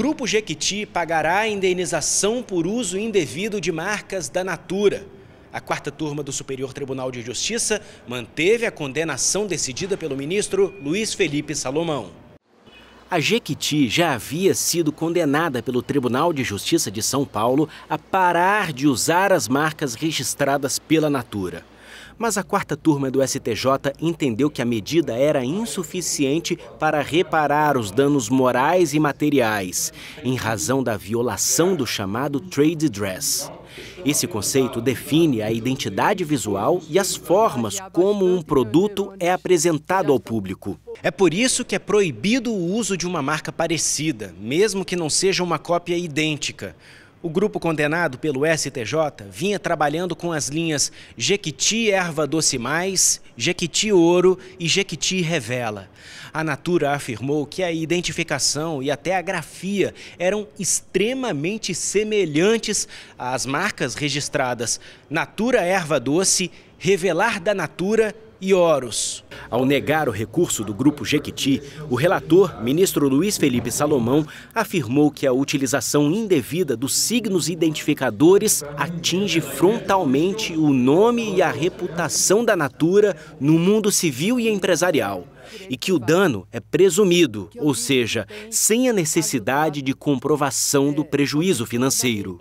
Grupo Jequiti pagará indenização por uso indevido de marcas da Natura. A quarta turma do Superior Tribunal de Justiça manteve a condenação decidida pelo ministro Luiz Felipe Salomão. A Jequiti já havia sido condenada pelo Tribunal de Justiça de São Paulo a parar de usar as marcas registradas pela Natura. Mas a quarta turma do STJ entendeu que a medida era insuficiente para reparar os danos morais e materiais, em razão da violação do chamado trade dress. Esse conceito define a identidade visual e as formas como um produto é apresentado ao público. É por isso que é proibido o uso de uma marca parecida, mesmo que não seja uma cópia idêntica. O grupo condenado pelo STJ vinha trabalhando com as linhas Jequiti Erva Doce Mais, Jequiti Ouro e Jequiti Revela. A Natura afirmou que a identificação e até a grafia eram extremamente semelhantes às marcas registradas Natura Erva Doce, Revelar da Natura e Oros. Ao negar o recurso do grupo Jequiti, o relator, ministro Luiz Felipe Salomão, afirmou que a utilização indevida dos signos identificadores atinge frontalmente o nome e a reputação da Natura no mundo civil e empresarial e que o dano é presumido, ou seja, sem a necessidade de comprovação do prejuízo financeiro.